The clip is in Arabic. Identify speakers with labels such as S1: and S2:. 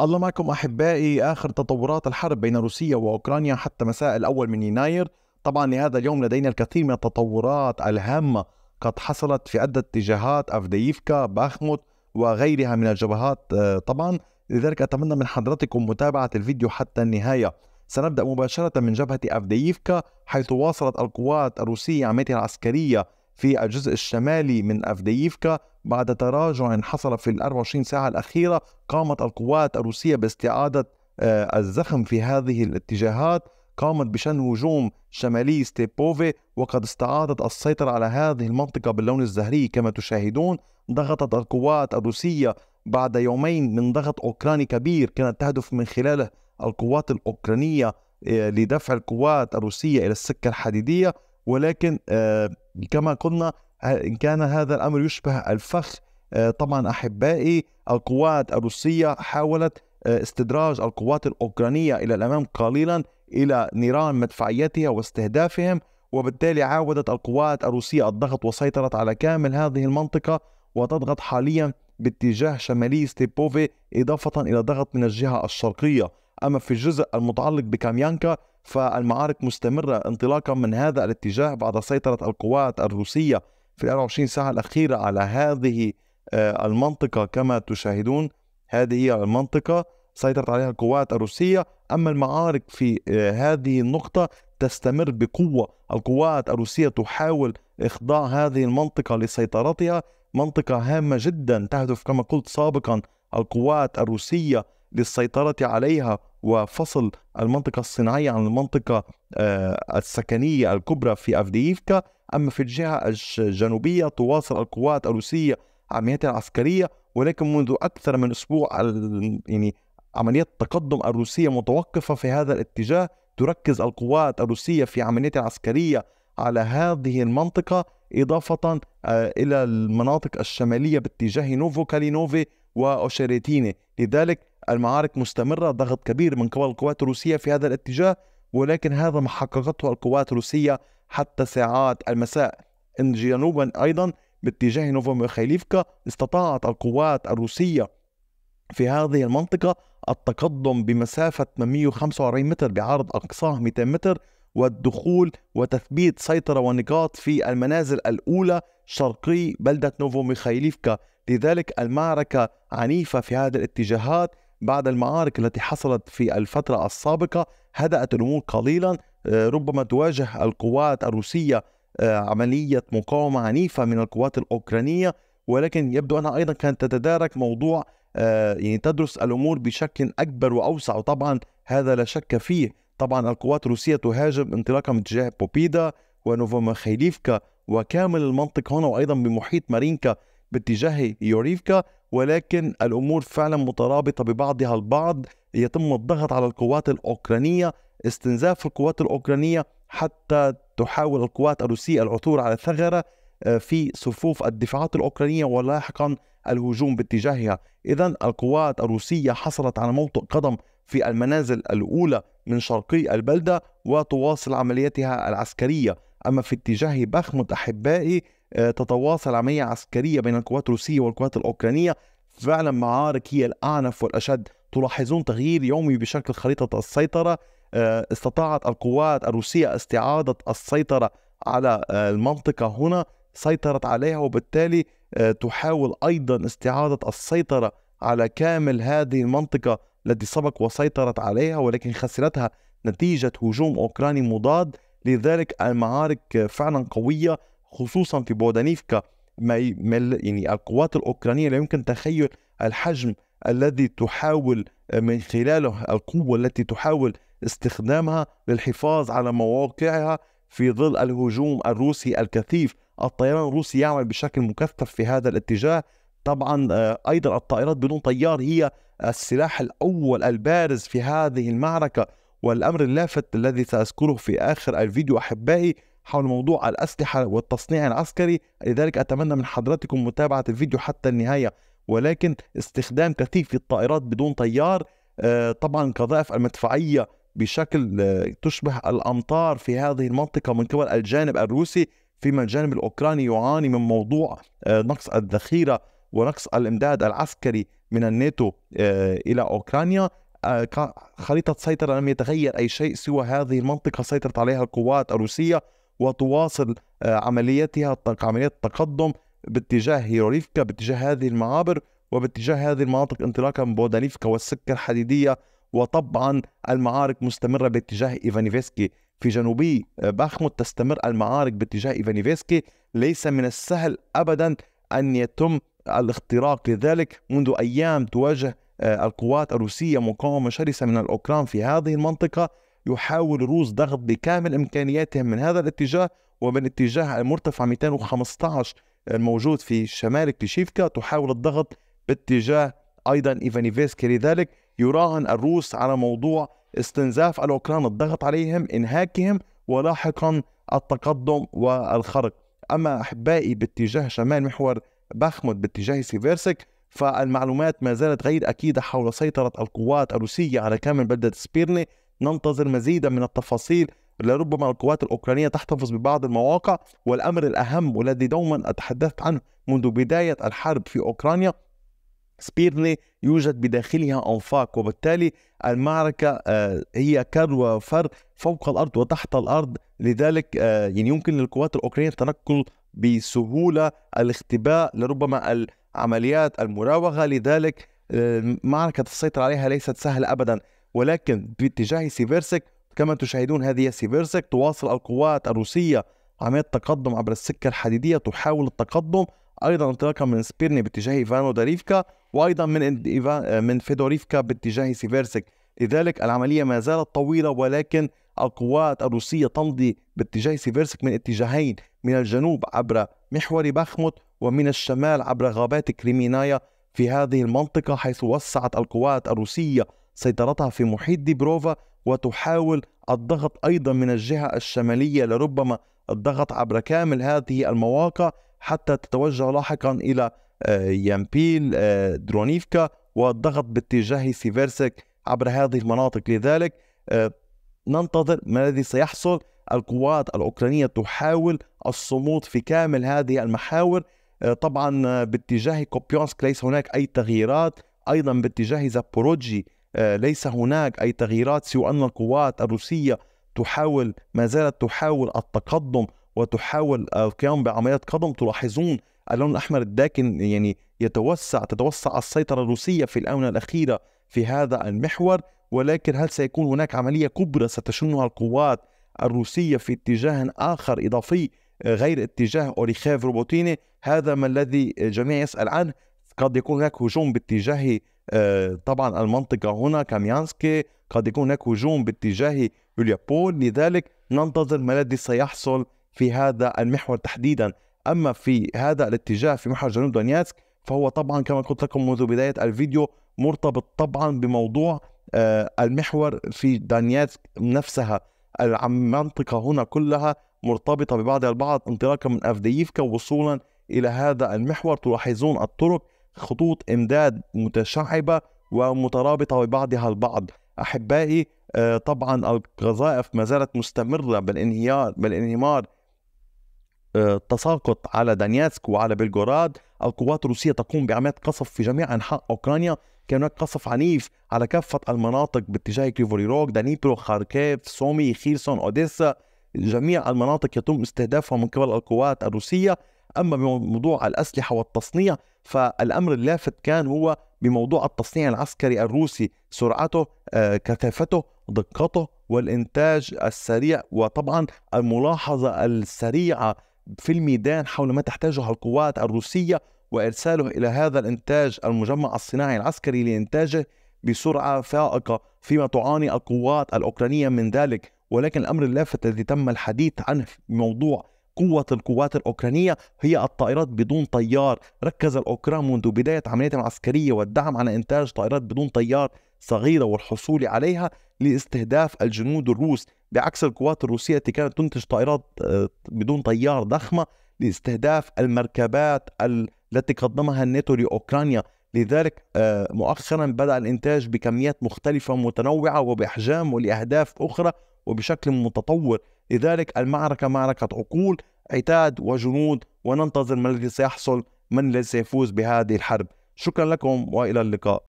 S1: الله معكم احبائي اخر تطورات الحرب بين روسيا واوكرانيا حتى مساء الاول من يناير، طبعا لهذا اليوم لدينا الكثير من التطورات الهامه قد حصلت في عده اتجاهات افديفكا باخموت وغيرها من الجبهات آه، طبعا، لذلك اتمنى من حضرتكم متابعه الفيديو حتى النهايه. سنبدا مباشره من جبهه افديفكا حيث واصلت القوات الروسيه عمليتها العسكريه في الجزء الشمالي من أفدييفكا بعد تراجع حصل في ال 24 ساعة الأخيرة قامت القوات الروسية باستعادة آه، الزخم في هذه الاتجاهات قامت بشن هجوم شمالي ستيبوفي وقد استعادت السيطرة على هذه المنطقة باللون الزهري كما تشاهدون ضغطت القوات الروسية بعد يومين من ضغط أوكراني كبير كانت تهدف من خلاله القوات الأوكرانية آه، لدفع القوات الروسية إلى السكة الحديدية ولكن آه، كما قلنا آه، إن كان هذا الأمر يشبه الفخ آه، طبعا أحبائي القوات الروسية حاولت استدراج القوات الأوكرانية إلى الأمام قليلا إلى نيران مدفعيتها واستهدافهم وبالتالي عاودت القوات الروسية الضغط وسيطرت على كامل هذه المنطقة وتضغط حاليا باتجاه شمالي ستيبوفي إضافة إلى ضغط من الجهة الشرقية أما في الجزء المتعلق بكاميانكا فالمعارك مستمرة انطلاقا من هذا الاتجاه بعد سيطرة القوات الروسية في 24 ساعة الأخيرة على هذه آه، المنطقة كما تشاهدون هذه هي المنطقة سيطرت عليها القوات الروسية أما المعارك في آه، هذه النقطة تستمر بقوة القوات الروسية تحاول إخضاع هذه المنطقة لسيطرتها منطقة هامة جدا تهدف كما قلت سابقا القوات الروسية للسيطرة عليها وفصل المنطقة الصناعية عن المنطقة آه، السكنية الكبرى في أفدييفكا أما في الجهة الجنوبية تواصل القوات الروسية عملياتها العسكرية ولكن منذ أكثر من أسبوع يعني عمليات التقدم الروسية متوقفة في هذا الاتجاه تركز القوات الروسية في عمليات العسكرية على هذه المنطقة إضافة آه، إلى المناطق الشمالية باتجاه نوفو كالينوفي وأوشيريتيني لذلك المعارك مستمرة ضغط كبير من قبل القوات الروسية في هذا الاتجاه ولكن هذا ما حققته القوات الروسية حتى ساعات المساء إن جنوبا أيضا باتجاه نوفوميخيليفكا استطاعت القوات الروسية في هذه المنطقة التقدم بمسافة 845 متر بعرض أقصاه 200 متر والدخول وتثبيت سيطرة ونقاط في المنازل الأولى شرقي بلدة نوفو ميخايليفكا لذلك المعركة عنيفة في هذه الاتجاهات بعد المعارك التي حصلت في الفترة السابقة هدأت الأمور قليلا آه، ربما تواجه القوات الروسية آه، عملية مقاومة عنيفة من القوات الأوكرانية ولكن يبدو أنها أيضا كانت تتدارك موضوع آه، يعني تدرس الأمور بشكل أكبر وأوسع وطبعا هذا لا شك فيه طبعا القوات الروسية تهاجم انطلاقا من اتجاه بوبيدا ونوفومخيليفكا وكامل المنطقة هنا وأيضا بمحيط مارينكا باتجاه يوريفكا ولكن الامور فعلا مترابطه ببعضها البعض يتم الضغط على القوات الاوكرانيه استنزاف القوات الاوكرانيه حتى تحاول القوات الروسيه العثور على ثغره آه، في صفوف الدفاعات الاوكرانيه ولاحقا الهجوم باتجاهها، اذا القوات الروسيه حصلت على موطئ قدم في المنازل الاولى من شرقي البلده وتواصل عملياتها العسكريه، اما في اتجاه بخمت احبائي آه، تتواصل عملية عسكرية بين القوات الروسية والقوات الأوكرانية فعلا معارك هي الأعنف والأشد تلاحظون تغيير يومي بشكل خريطة السيطرة آه، استطاعت القوات الروسية استعادة السيطرة على آه، المنطقة هنا سيطرت عليها وبالتالي تحاول أيضا استعادة السيطرة على كامل هذه المنطقة التي سبق وسيطرت عليها ولكن خسرتها نتيجة هجوم أوكراني مضاد لذلك المعارك فعلا قوية خصوصا في بودانيفكا ما يعني القوات الاوكرانيه لا يمكن تخيل الحجم الذي تحاول آه، من خلاله القوه التي تحاول استخدامها للحفاظ على مواقعها في ظل الهجوم الروسي الكثيف الطيران الروسي يعمل بشكل مكثف في هذا الاتجاه طبعا آه، ايضا الطائرات بدون طيار هي السلاح الاول البارز في هذه المعركه والامر اللافت الذي ساذكره في اخر الفيديو احبائي حول موضوع الأسلحة والتصنيع العسكري لذلك أتمنى من حضراتكم متابعة الفيديو حتى النهاية ولكن استخدام كثيف الطائرات بدون طيار آه، طبعا قذائف المدفعية بشكل آه، تشبه الأمطار في هذه المنطقة من قبل الجانب الروسي فيما الجانب الأوكراني يعاني من موضوع آه، نقص الذخيرة ونقص الإمداد العسكري من الناتو إلى أوكرانيا خريطة سيطرة لم يتغير أي شيء سوى هذه المنطقة سيطرت عليها القوات الروسية وتواصل آه، عمليتها عملية التقدم باتجاه هيروليفكا باتجاه هذه المعابر وباتجاه هذه المناطق انطلاقا من بودانيفكا والسكة الحديدية وطبعا المعارك مستمرة باتجاه إيفانيفسكي في جنوبي آه، باخموت تستمر المعارك باتجاه إيفانيفسكي ليس من السهل أبدا أن يتم الاختراق لذلك منذ أيام تواجه آه، القوات الروسية مقاومة شرسة من الأوكران في هذه المنطقة يحاول روس ضغط بكامل امكانياتهم من هذا الاتجاه ومن اتجاه المرتفع 215 الموجود في شمال كليشيفكا تحاول الضغط باتجاه ايضا ايفانيفيسكي لذلك يراهن الروس على موضوع استنزاف الاوكران الضغط عليهم انهاكهم ولاحقا التقدم والخرق اما احبائي باتجاه شمال محور باخمود باتجاه سيفيرسك فالمعلومات ما زالت غير اكيده حول سيطره القوات الروسيه على كامل بلده سبيرني ننتظر مزيدا من التفاصيل لربما القوات الأوكرانية تحتفظ ببعض المواقع والأمر الأهم والذي دوما أتحدثت عنه منذ بداية الحرب في أوكرانيا سبيرني يوجد بداخلها أنفاق وبالتالي المعركة آه، هي كر وفر فوق الأرض وتحت الأرض لذلك آه، يعني يمكن للقوات الأوكرانية التنقل بسهولة الاختباء لربما العمليات المراوغة لذلك آه، معركة السيطرة عليها ليست سهلة أبدا ولكن باتجاه سيفيرسك كما تشاهدون هذه سيفيرسك تواصل القوات الروسية عملية التقدم عبر السكة الحديدية تحاول التقدم أيضا انطلاقا من سبيرني باتجاه إيفانو داريفكا وأيضا من من فيدوريفكا باتجاه سيفيرسك لذلك العملية ما زالت طويلة ولكن القوات الروسية تمضي باتجاه سيفيرسك من اتجاهين من الجنوب عبر محور بخموت ومن الشمال عبر غابات كريمينايا في هذه المنطقة حيث وسعت القوات الروسية سيطرتها في محيط ديبروفا وتحاول الضغط أيضا من الجهة الشمالية لربما الضغط عبر كامل هذه المواقع حتى تتوجه لاحقا إلى آه، يامبيل آه، درونيفكا والضغط باتجاه سيفيرسك عبر هذه المناطق لذلك آه، ننتظر ما الذي سيحصل القوات الأوكرانية تحاول الصمود في كامل هذه المحاور طبعا باتجاه كوبيونسك ليس هناك أي تغييرات أيضا باتجاه زابوروجي آه، ليس هناك أي تغييرات سوى أن القوات الروسية تحاول ما زالت تحاول التقدم وتحاول آه، القيام بعمليات قدم تلاحظون اللون الأحمر الداكن يعني يتوسع تتوسع السيطرة الروسية في الآونة الأخيرة في هذا المحور ولكن هل سيكون هناك عملية كبرى ستشنها القوات الروسية في اتجاه آخر إضافي آه، غير اتجاه أوريخيف روبوتيني هذا ما الذي الجميع يسأل عنه قد يكون هناك هجوم باتجاه آه، طبعا المنطقة هنا كاميانسكي قد يكون هناك هجوم باتجاه اليابول لذلك ننتظر ما الذي سيحصل في هذا المحور تحديدا أما في هذا الاتجاه في محور جنوب دونياتسك فهو طبعا كما قلت لكم منذ بداية الفيديو مرتبط طبعا بموضوع آه، المحور في دانياتسك نفسها المنطقة هنا كلها مرتبطة ببعضها البعض انطلاقا من أفديفكا وصولا إلى هذا المحور تلاحظون الطرق خطوط إمداد متشعبة ومترابطة ببعضها البعض أحبائي آه، طبعا القذائف ما زالت مستمرة بالانهيار بالانهمار التساقط آه، على دانياتسك وعلى بلغوراد القوات الروسية تقوم بعمليات قصف في جميع أنحاء أوكرانيا كان هناك قصف عنيف على كافة المناطق باتجاه كريفوري روك دانيبرو خاركيف سومي خيرسون أوديسا جميع المناطق يتم استهدافها من قبل القوات الروسية أما بموضوع الأسلحة والتصنيع فالأمر اللافت كان هو بموضوع التصنيع العسكري الروسي سرعته آه، كثافته دقته والإنتاج السريع وطبعا الملاحظة السريعة في الميدان حول ما تحتاجه القوات الروسية وإرساله إلى هذا الإنتاج المجمع الصناعي العسكري لإنتاجه بسرعة فائقة فيما تعاني القوات الأوكرانية من ذلك ولكن الأمر اللافت الذي تم الحديث عنه موضوع قوة القوات الأوكرانية هي الطائرات بدون طيار ركز الأوكران منذ بداية عمليتها العسكرية والدعم على إنتاج طائرات بدون طيار صغيرة والحصول عليها لاستهداف الجنود الروس بعكس القوات الروسية التي كانت تنتج طائرات آه، بدون طيار ضخمة لاستهداف المركبات التي قدمها الناتو لأوكرانيا لذلك آه، مؤخرا بدأ الإنتاج بكميات مختلفة متنوعة وبأحجام ولأهداف أخرى وبشكل متطور لذلك المعركة معركة عقول عتاد وجنود وننتظر ما الذي سيحصل من الذي سيفوز بهذه الحرب شكرا لكم والى اللقاء